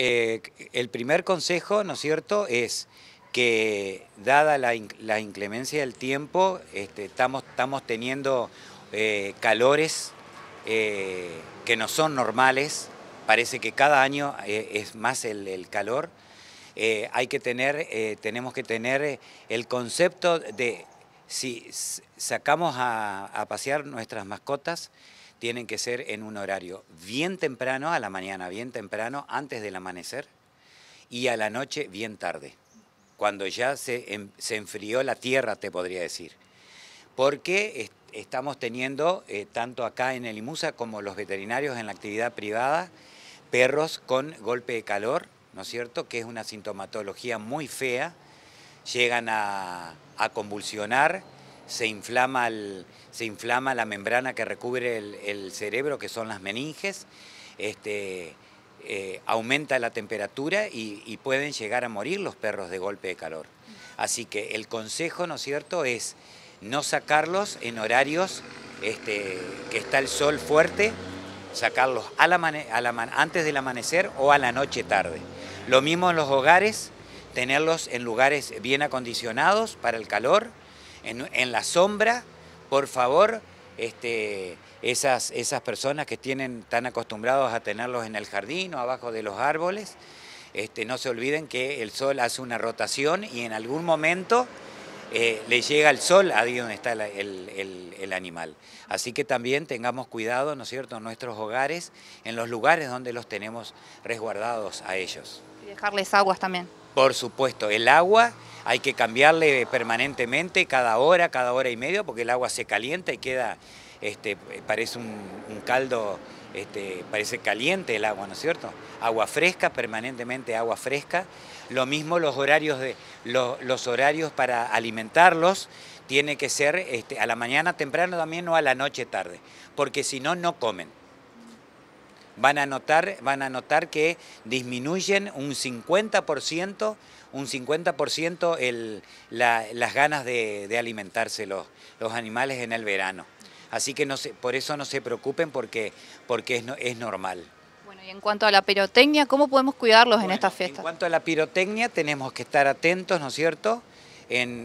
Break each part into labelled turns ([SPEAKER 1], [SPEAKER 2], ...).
[SPEAKER 1] Eh, el primer consejo, ¿no es cierto?, es que dada la, inclemencia del tiempo, este, estamos, estamos, teniendo eh, calores eh, que no son normales, parece que cada año es más el, calor. hay que tener, tenemos que tener el concepto de si sacamos a pasear nuestras mascotas, tienen que ser en un horario bien temprano, a la mañana bien temprano, antes del amanecer, y a la noche bien tarde, cuando ya se, enfrió la tierra, te podría decir. Porque estamos teniendo, eh, tanto acá en el IMUSA como los veterinarios en la actividad privada, perros con golpe de calor, ¿no es cierto? Que es una sintomatología muy fea, llegan a, a convulsionar se inflama, la membrana que recubre el, cerebro, que son las meninges, este, eh, aumenta la temperatura y, pueden llegar a morir los perros de golpe de calor. Así que el consejo, ¿no es cierto?, es no sacarlos en horarios este, que está el sol fuerte, sacarlos antes del amanecer o a la noche tarde. Lo mismo en los hogares, tenerlos en lugares bien acondicionados para el calor, en, la sombra, por favor, este, esas, esas personas que tienen tan acostumbrados a tenerlos en el jardín o abajo de los árboles, este, no se olviden que el sol hace una rotación y en algún momento eh, le llega el sol a donde está el, el, animal. Así que también tengamos cuidado, ¿no es cierto?, en nuestros hogares, en los lugares donde los tenemos resguardados a ellos. Y dejarles aguas también. Por supuesto, el agua hay que cambiarle permanentemente cada hora, cada hora y media, porque el agua se calienta y queda, este, parece un, caldo, este, parece caliente el agua, ¿no es cierto? Agua fresca, permanentemente agua fresca. Lo mismo los horarios, de, los, horarios para alimentarlos tiene que ser este, a la mañana temprano también o a la noche tarde, porque si no, no comen van a notar, van a notar que disminuyen un 50%, un 50% las ganas de, alimentarse los, animales en el verano. Así que por eso no se preocupen porque, porque es, es normal. Bueno, y en cuanto a la pirotecnia, ¿cómo podemos cuidarlos en esta fiesta? En cuanto a la pirotecnia, tenemos que estar atentos, ¿no es cierto?,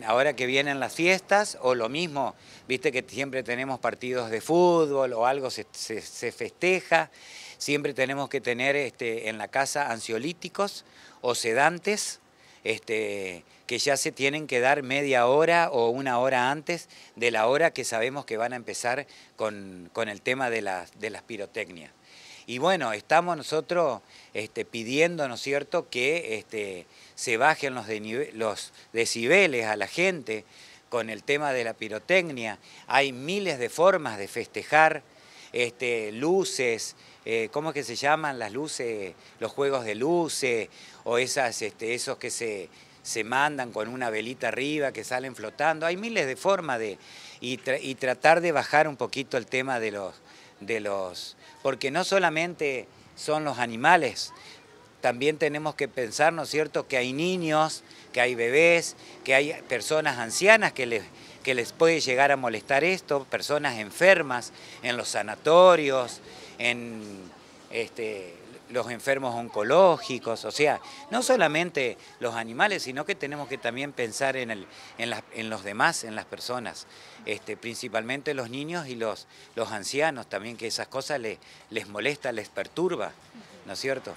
[SPEAKER 1] ahora que vienen las fiestas, o lo mismo, viste que siempre tenemos partidos de fútbol o algo se, festeja, siempre tenemos que tener este, en la casa ansiolíticos o sedantes, este, que ya se tienen que dar media hora o una hora antes de la hora que sabemos que van a empezar con, el tema de las pirotecnias. Y bueno, estamos nosotros este, pidiendo, ¿no es cierto?, que este, se bajen los, decibeles a la gente con el tema de la pirotecnia. Hay miles de formas de festejar, este, luces, eh, ¿cómo es que se llaman las luces? Los juegos de luces o esas, este, esos que se, se mandan con una velita arriba, que salen flotando. Hay miles de formas de... y tratar de bajar un poquito el tema de los de los... Porque no solamente son los animales, también tenemos que pensar, ¿no es cierto?, que hay niños, que hay bebés, que hay personas ancianas que les, que les puede llegar a molestar esto, personas enfermas en los sanatorios, en este, los enfermos oncológicos, o sea, no solamente los animales, sino que tenemos que también pensar en, el, en, en los demás, en las personas, este, principalmente los niños y los, los ancianos también, que esas cosas les, les molesta, les perturba, ¿no es cierto?